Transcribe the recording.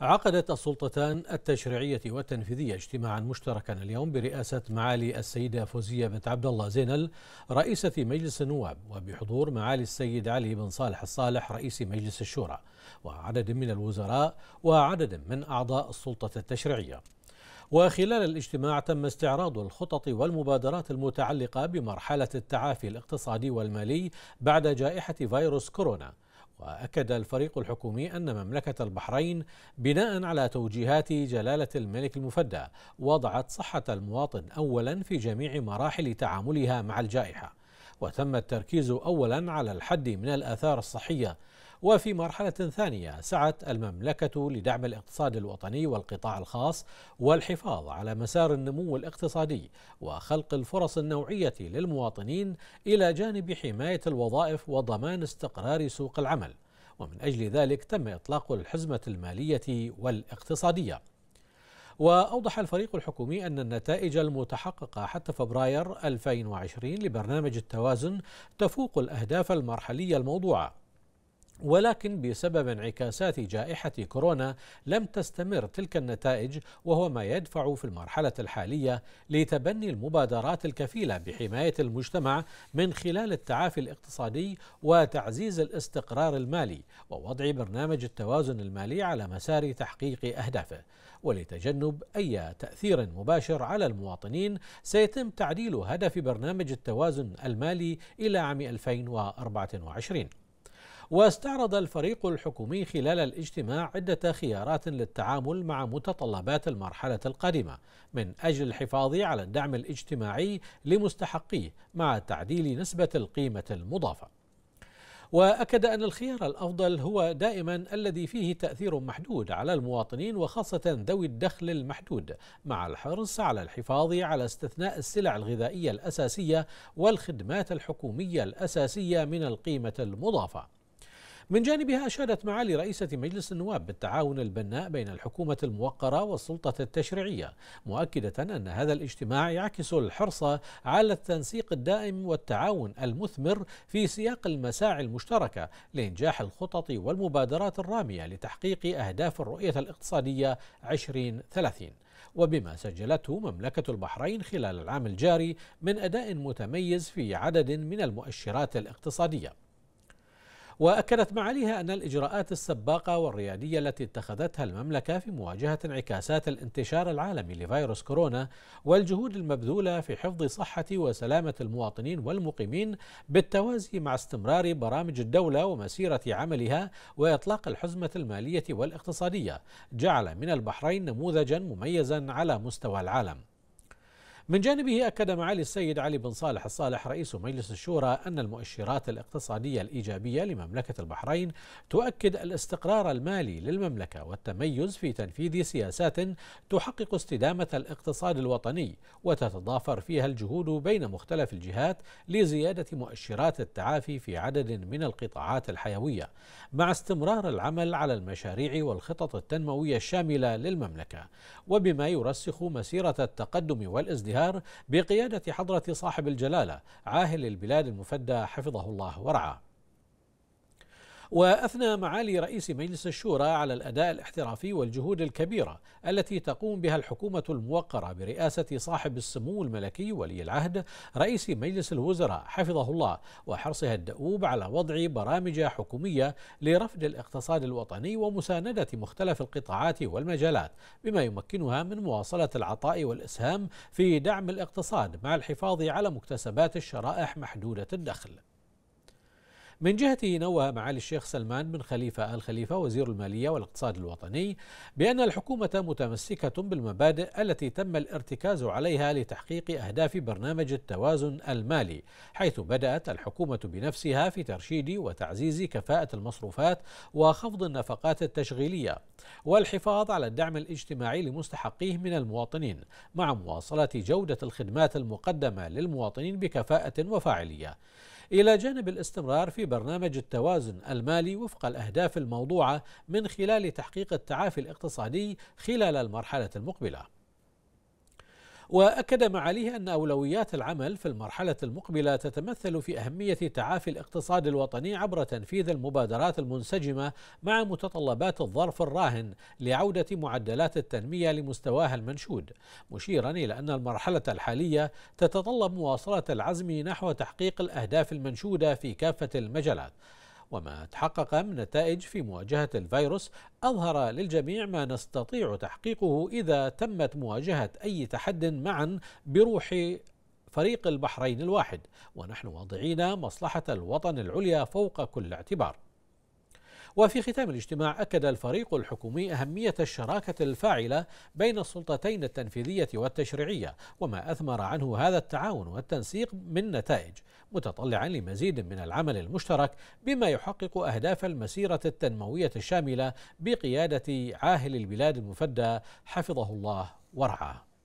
عقدت السلطتان التشريعية والتنفيذية اجتماعا مشتركا اليوم برئاسة معالي السيدة فوزية بنت عبد الله زينل رئيسة مجلس النواب وبحضور معالي السيد علي بن صالح الصالح رئيس مجلس الشورى وعدد من الوزراء وعدد من أعضاء السلطة التشريعية وخلال الاجتماع تم استعراض الخطط والمبادرات المتعلقة بمرحلة التعافي الاقتصادي والمالي بعد جائحة فيروس كورونا واكد الفريق الحكومي ان مملكه البحرين بناء على توجيهات جلاله الملك المفدى وضعت صحه المواطن اولا في جميع مراحل تعاملها مع الجائحه وتم التركيز اولا على الحد من الاثار الصحيه وفي مرحلة ثانية سعت المملكة لدعم الاقتصاد الوطني والقطاع الخاص والحفاظ على مسار النمو الاقتصادي وخلق الفرص النوعية للمواطنين إلى جانب حماية الوظائف وضمان استقرار سوق العمل ومن أجل ذلك تم إطلاق الحزمة المالية والاقتصادية وأوضح الفريق الحكومي أن النتائج المتحققة حتى فبراير 2020 لبرنامج التوازن تفوق الأهداف المرحلية الموضوعة ولكن بسبب انعكاسات جائحة كورونا لم تستمر تلك النتائج وهو ما يدفع في المرحلة الحالية لتبني المبادرات الكفيلة بحماية المجتمع من خلال التعافي الاقتصادي وتعزيز الاستقرار المالي ووضع برنامج التوازن المالي على مسار تحقيق أهدافه ولتجنب أي تأثير مباشر على المواطنين سيتم تعديل هدف برنامج التوازن المالي إلى عام 2024 واستعرض الفريق الحكومي خلال الاجتماع عدة خيارات للتعامل مع متطلبات المرحلة القادمة من أجل الحفاظ على الدعم الاجتماعي لمستحقيه مع تعديل نسبة القيمة المضافة واكد ان الخيار الافضل هو دائما الذي فيه تاثير محدود على المواطنين وخاصه ذوي الدخل المحدود مع الحرص على الحفاظ على استثناء السلع الغذائيه الاساسيه والخدمات الحكوميه الاساسيه من القيمه المضافه من جانبها أشادت معالي رئيسة مجلس النواب بالتعاون البناء بين الحكومة الموقرة والسلطة التشريعية مؤكدة أن هذا الاجتماع يعكس الحرص على التنسيق الدائم والتعاون المثمر في سياق المساعي المشتركة لإنجاح الخطط والمبادرات الرامية لتحقيق أهداف الرؤية الاقتصادية 2030 وبما سجلته مملكة البحرين خلال العام الجاري من أداء متميز في عدد من المؤشرات الاقتصادية وأكدت معاليها أن الإجراءات السباقة والريادية التي اتخذتها المملكة في مواجهة انعكاسات الانتشار العالمي لفيروس كورونا والجهود المبذولة في حفظ صحة وسلامة المواطنين والمقيمين بالتوازي مع استمرار برامج الدولة ومسيرة عملها وإطلاق الحزمة المالية والاقتصادية جعل من البحرين نموذجا مميزا على مستوى العالم من جانبه أكد معالي السيد علي بن صالح الصالح رئيس مجلس الشورى أن المؤشرات الاقتصادية الإيجابية لمملكة البحرين تؤكد الاستقرار المالي للمملكة والتميز في تنفيذ سياسات تحقق استدامة الاقتصاد الوطني وتتضافر فيها الجهود بين مختلف الجهات لزيادة مؤشرات التعافي في عدد من القطاعات الحيوية مع استمرار العمل على المشاريع والخطط التنموية الشاملة للمملكة وبما يرسخ مسيرة التقدم والازدهار الازدهار بقيادة حضرة صاحب الجلالة عاهل البلاد المفدى حفظه الله ورعاه وأثنى معالي رئيس مجلس الشورى على الأداء الاحترافي والجهود الكبيرة التي تقوم بها الحكومة الموقرة برئاسة صاحب السمو الملكي ولي العهد رئيس مجلس الوزراء حفظه الله وحرصها الدؤوب على وضع برامج حكومية لرفد الاقتصاد الوطني ومساندة مختلف القطاعات والمجالات بما يمكنها من مواصلة العطاء والإسهام في دعم الاقتصاد مع الحفاظ على مكتسبات الشرائح محدودة الدخل من جهته نوه معالي الشيخ سلمان بن خليفة آل خليفة وزير المالية والاقتصاد الوطني بأن الحكومة متمسكة بالمبادئ التي تم الارتكاز عليها لتحقيق أهداف برنامج التوازن المالي حيث بدأت الحكومة بنفسها في ترشيد وتعزيز كفاءة المصروفات وخفض النفقات التشغيلية والحفاظ على الدعم الاجتماعي لمستحقيه من المواطنين مع مواصلة جودة الخدمات المقدمة للمواطنين بكفاءة وفاعلية إلى جانب الاستمرار في برنامج التوازن المالي وفق الأهداف الموضوعة من خلال تحقيق التعافي الاقتصادي خلال المرحلة المقبلة واكد معاليه ان اولويات العمل في المرحله المقبله تتمثل في اهميه تعافي الاقتصاد الوطني عبر تنفيذ المبادرات المنسجمه مع متطلبات الظرف الراهن لعوده معدلات التنميه لمستواها المنشود مشيرا الى ان المرحله الحاليه تتطلب مواصله العزم نحو تحقيق الاهداف المنشوده في كافه المجالات وما تحقق من نتائج في مواجهة الفيروس أظهر للجميع ما نستطيع تحقيقه إذا تمت مواجهة أي تحد معا بروح فريق البحرين الواحد ونحن واضعين مصلحة الوطن العليا فوق كل اعتبار وفي ختام الاجتماع أكد الفريق الحكومي أهمية الشراكة الفاعلة بين السلطتين التنفيذية والتشريعية وما أثمر عنه هذا التعاون والتنسيق من نتائج متطلعا لمزيد من العمل المشترك بما يحقق أهداف المسيرة التنموية الشاملة بقيادة عاهل البلاد المفدى حفظه الله ورعاه